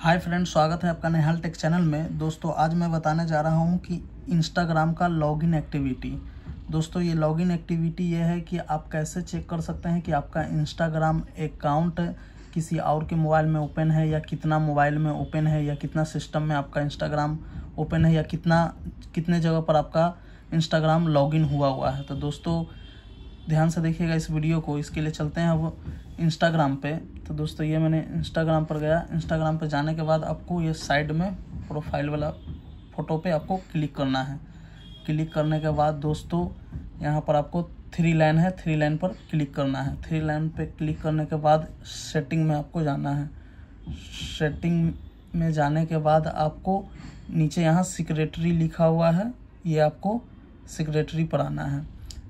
hi friend स्वागत है आपका नेहाल टेक चैनल में दोस्तों आज मैं बताने जा रहा हूँ कि इंस्टाग्राम का लॉगिन एक्टिविटी दोस्तों ये लॉगिन एक्टिविटी ये है कि आप कैसे चेक कर सकते हैं कि आपका इंस्टाग्राम अकाउंट किसी और के मोबाइल में ओपन है या कितना मोबाइल में ओपन है या कितना सिस्टम में आपका इंस्टाग्राम ओपन है या कितना कितने जगह पर आपका इंस्टाग्राम लॉगिन हुआ हुआ है तो दोस्तों ध्यान से देखिएगा इस वीडियो को इसके लिए चलते हैं अब इंस्टाग्राम पे तो दोस्तों ये मैंने इंस्टाग्राम पर गया इंस्टाग्राम पर जाने के बाद आपको ये साइड में प्रोफाइल वाला फ़ोटो पे आपको क्लिक करना है क्लिक करने के बाद दोस्तों यहाँ पर आपको थ्री लाइन है थ्री लाइन पर क्लिक करना है थ्री लाइन पर क्लिक करने के बाद सेटिंग में आपको जाना है सेटिंग में जाने के बाद आपको नीचे यहाँ सिक्रेटरी लिखा हुआ है ये आपको सिक्रेटरी पर आना है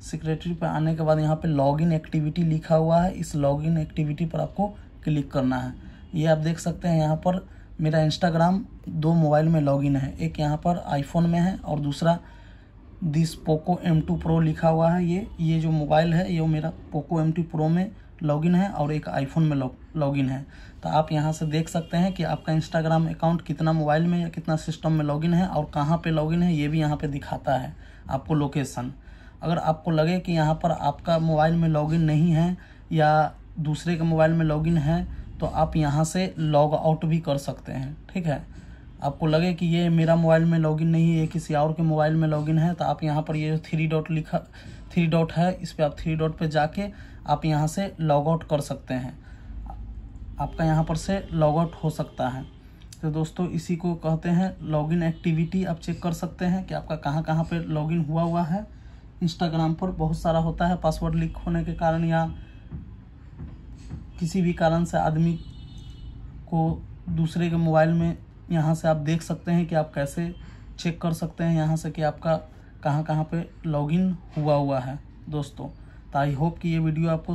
सेक्रेटरी पर आने के बाद यहाँ पे लॉगिन एक्टिविटी लिखा हुआ है इस लॉगिन एक्टिविटी पर आपको क्लिक करना है ये आप देख सकते हैं यहाँ पर मेरा इंस्टाग्राम दो मोबाइल में लॉगिन है एक यहाँ पर आईफोन में है और दूसरा this Poco M two Pro लिखा हुआ है ये ये जो मोबाइल है ये मेरा पोको एम टू प्रो में लॉगिन है और एक आईफोन में लॉगिन है तो आप यहाँ से देख सकते हैं कि आपका इंस्टाग्राम अकाउंट कितना मोबाइल में या कितना सिस्टम में लॉगिन है और कहाँ पे लॉगिन है ये भी यहाँ पे दिखाता है आपको लोकेसन अगर आपको लगे कि यहाँ पर आपका मोबाइल में लॉगिन नहीं है या दूसरे के मोबाइल में लॉगिन है तो आप यहाँ से लॉग आउट भी कर सकते हैं ठीक है आपको लगे कि ये मेरा मोबाइल में लॉगिन नहीं है किसी और के मोबाइल में लॉगिन है तो आप यहाँ पर ये थ्री डॉट लिखा थ्री डॉट है इस पर आप थ्री डॉट पर जाके आप यहाँ से लॉग आउट कर सकते हैं आपका यहाँ पर से लॉग आउट हो सकता है तो दोस्तों इसी को कहते हैं लॉगिन एक्टिविटी आप चेक कर सकते हैं कि आपका कहाँ कहाँ पर लॉगिन हुआ हुआ है इंस्टाग्राम पर बहुत सारा होता है पासवर्ड लीक होने के कारण या किसी भी कारण से आदमी को दूसरे के मोबाइल में यहाँ से आप देख सकते हैं कि आप कैसे चेक कर सकते हैं यहाँ से कि आपका कहाँ कहाँ पे लॉगिन हुआ हुआ है दोस्तों तो आई होप कि ये वीडियो आपको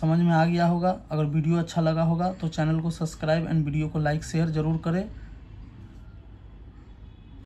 समझ में आ गया होगा अगर वीडियो अच्छा लगा होगा तो चैनल को सब्सक्राइब एंड वीडियो को लाइक शेयर ज़रूर करें